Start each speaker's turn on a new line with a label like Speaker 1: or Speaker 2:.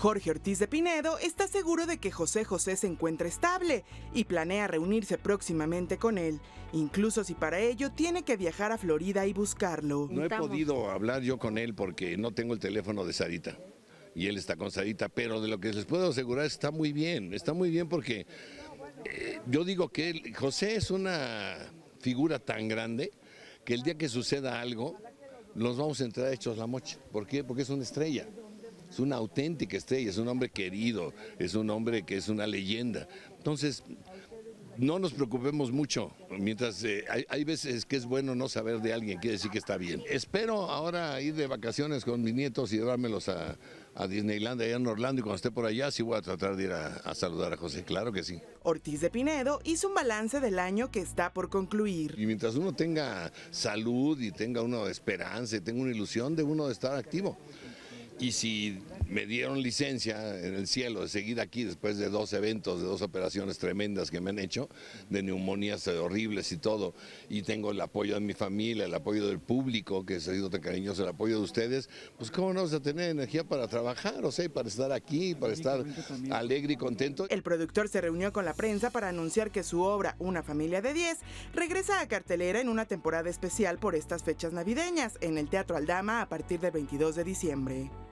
Speaker 1: Jorge Ortiz de Pinedo está seguro de que José José se encuentra estable y planea reunirse próximamente con él, incluso si para ello tiene que viajar a Florida y buscarlo. No he podido
Speaker 2: hablar yo con él porque no tengo el teléfono de Sarita y él está con Sarita, pero de lo que les puedo asegurar está muy bien, está muy bien porque eh, yo digo que José es una figura tan grande que el día que suceda algo, nos vamos a entrar hechos la mocha. ¿Por qué? Porque es una estrella es una auténtica estrella, es un hombre querido, es un hombre que es una leyenda. Entonces, no nos preocupemos mucho, mientras eh, hay, veces que es bueno no saber de alguien, quiere decir que está bien. Espero ahora ir de vacaciones con mis nietos y llevármelos a, Disneyland allá en Orlando y cuando esté por allá sí voy a tratar de ir a, saludar a José, claro que sí. Ortiz de Pinedo hizo un balance del año que está por concluir. Y mientras uno tenga salud y tenga una esperanza y tenga una ilusión de uno de estar activo y si me dieron licencia en el cielo de seguir aquí después de dos eventos, de dos operaciones tremendas que me han hecho, de neumonías horribles y todo, y tengo el apoyo de mi familia, el apoyo del público, que ha sido tan cariñoso, el apoyo de ustedes, pues cómo no vas a tener energía para trabajar, o sea, para estar aquí, para estar alegre y contento. El productor se reunió con la prensa
Speaker 1: para anunciar que su obra, Una familia de 10, regresa a cartelera en una temporada especial por estas fechas navideñas en el Teatro Aldama a partir del 22 de diciembre.